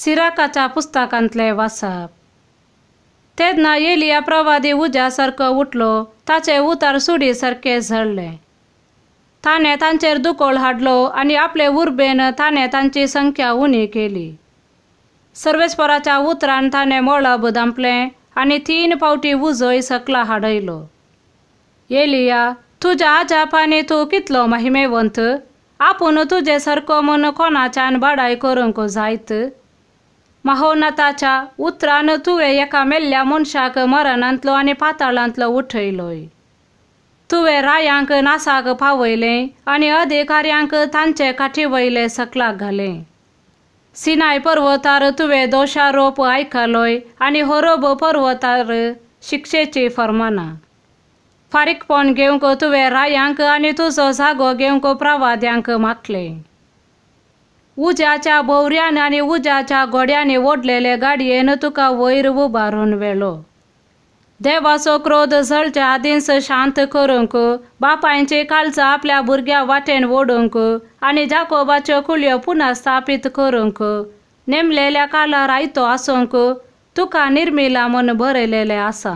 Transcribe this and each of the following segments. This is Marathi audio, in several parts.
सिराकाच्या पुस्तकांतले वाचप तेदना येलिया प्रवादी उज्या सारखं उठलो ताचे उतार सुडी सारखे झडले ताणे तांचेर दुकोळ हाडलो आणि आपले उर्बेन ताणे तांची संख्या उणी केली सर्वेस्पराच्या उतरान ताणे मळब दांपले आणि तीन पावटी उजोय सकला हाडयलो येलिया तुज्या आज्या पाणी तूं कितलो महिमेवंत आपूण तुझे सारको मन कोणाच्यान बाडाय करूंक जायत ಮಹೋನ್ನತಾಚ ಉತ್ರ तुवे एका मेल्ल्या मनशाक मरणांतलो आनी पाताळांतलो उठयलोय तुवे रायांक नासाक पावयले आणि अधिकाऱ्यांक तांचे काठी वयले सकलाक घाले सिनाय पर्वतार तुवे दोषारोप आयकलोय आणि होरोब पर्वतार शिक्षेची फर्माना फारीकपण घेवंक तुवे रायांक आणि तुजो जागो घेवंक प्रवाद्यांक मागले उज्याच्या भोवऱ्यान आणि उज्याच्या घोड्याने ओढलेले गाडयेन तुका वयर उभारून व्हेलो देवाचो क्रोध झळच्या आदींस शांत करूंक बापायचे कालचां आपल्या भुरग्या वाटेन ओडूंक आणि जाकोबाच्यो खुल्यो पुन्हा स्थापित करूंक नेमलेल्या काला आयतो आसूंक तुका निर्मिला मन भरलेले आसा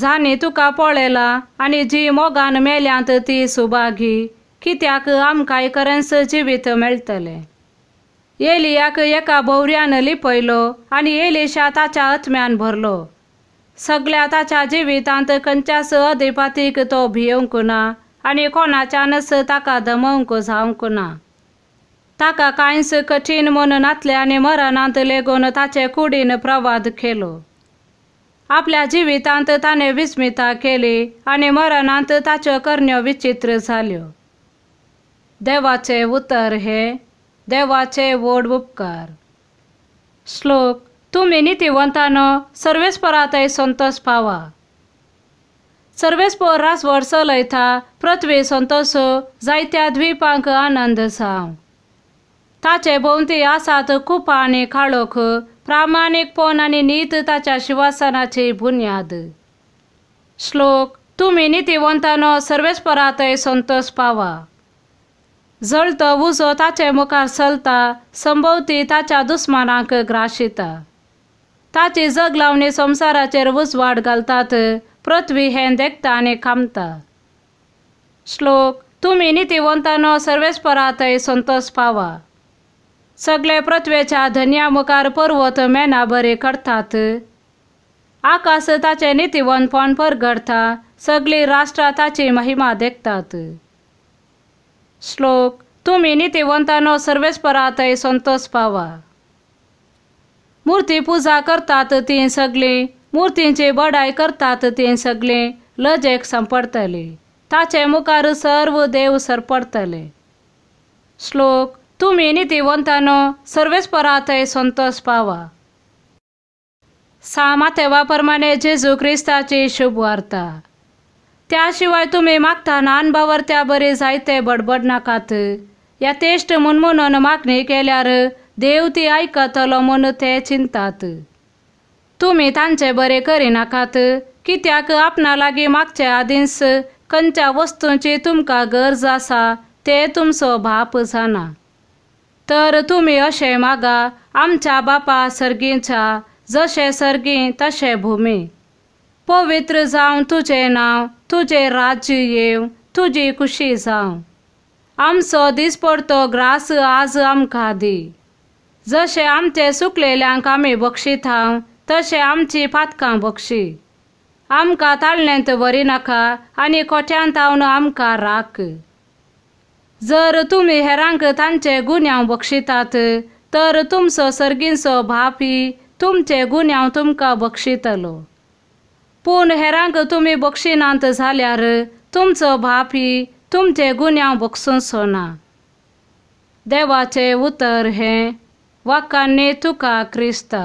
जाणी तुका पळयला आणि जी मोगान मेल्यांत ती सुभागी कित्याक आमकांय करेन्स जिवीत मेळटलें एलियाक एका भोवऱ्यानं लिपयलो आणि एलिशा ताच्या आत्म्यान भरलो सगळ्या ताच्या जिवितांत कंच्यास अधिपातीक तो भियोंक ना आणि कोणाच्यानच ताका दमवंक जावंक ना ताका कांयच कठीण आणि मरणांत लेगोन ताचे कुडीन प्रवाद केलो आपल्या जिवितांत ताणे विस्मिता केली आणि मरणांत ताच्यो करण्यो विचित्र जाल्यो देवाचे उतर हे देवाचे वड उपकार श्लोक तुम्ही नितिवंतानं सर्वेस संतोष पावा सर्वेस पोर्रास वर्स पृथ्वी संतोष जायत्या द्वीपांक आनंद सांग ताचे भोवती आसात खूप आणि खाळोख प्रामाणिकपण आणि नीत ताच्या शिवासनाची बुन्याद श्लोक तुम्ही नितिवंतानं सर्वेस संतोष पावा जळतो उजो ताचे मुखार चलता संभोवती ताच्या दुस्मानाक ग्राशिता ताची जग लावणी संसाराचेर उजवाड घालतात पृथ्वी हे देखता आणि खांबता श्लोक तुम्ही नितीवंतानो सर्वेस्परातय संतोष पावा सगळे पृथ्वेच्या धन्या मुखार पर्वत मेना बरे करतात आकाश ताचे नितीवंतपण परगडता सगळी राष्ट्रा ताची महिमा देखतात श्लोक तुम्ही नीतिवंतांनो सर्वेच परातय संतोष पावा मूर्ती पूजा करतात ती सगळे मूर्तींची बडाय करतात सगळी सगळे एक संपडतले ताचे मुखार सर्व देव सरपडतले श्लोक तुम्ही नीतिवंतांनो सर्वेच परातय संतोष पावा सामा तेव्हाप्रमाणे जेजू ख्रिस्ताची शुभवार्ता त्याशिवाय तुम्ही मागता नानबावर त्या बरे जायते बडबड नाकात या तेष्ट म्हणून मागणी केल्यार देव ती ऐकतलो म्हणून ते चिंतात तुम्ही तांचे बरे करिनाकात कित्याक आपणा लागीं मागच्या आदींस खंयच्या वस्तूंची तुमकां गरज आसा ते तुमचो बाप जाणा तर तुम्ही असे मागा आमच्या बापा सर्गींच्या जशें सर्गी तशे भूमी पवित्र जावन तुझे नाव तुझे राज्य येव तुजी खुशी जाव आमचो दिसपडतो ग्रास आज आमकां दी जशें आमचे सुकलेल्यांक आमी बक्षितां तशें आमची फातकां बक्षी आमकां ताळण्यांत वरी नाका आनी कोट्यांत तावन आमकां राख जर तुमी हेरांक तांचे गुन्यांव बक्षितात तर तुमचो सर्गींचो भापी तुमचे गुन्यांव तुमकां बक्षितलो पूण हेरांक तुम्ही बक्षिनांत जाल्यार तुमचो भापी तुमचे गुन्यांव बक्षून सोना देवाचे उतर हे वाकांनी तुका क्रिस्ता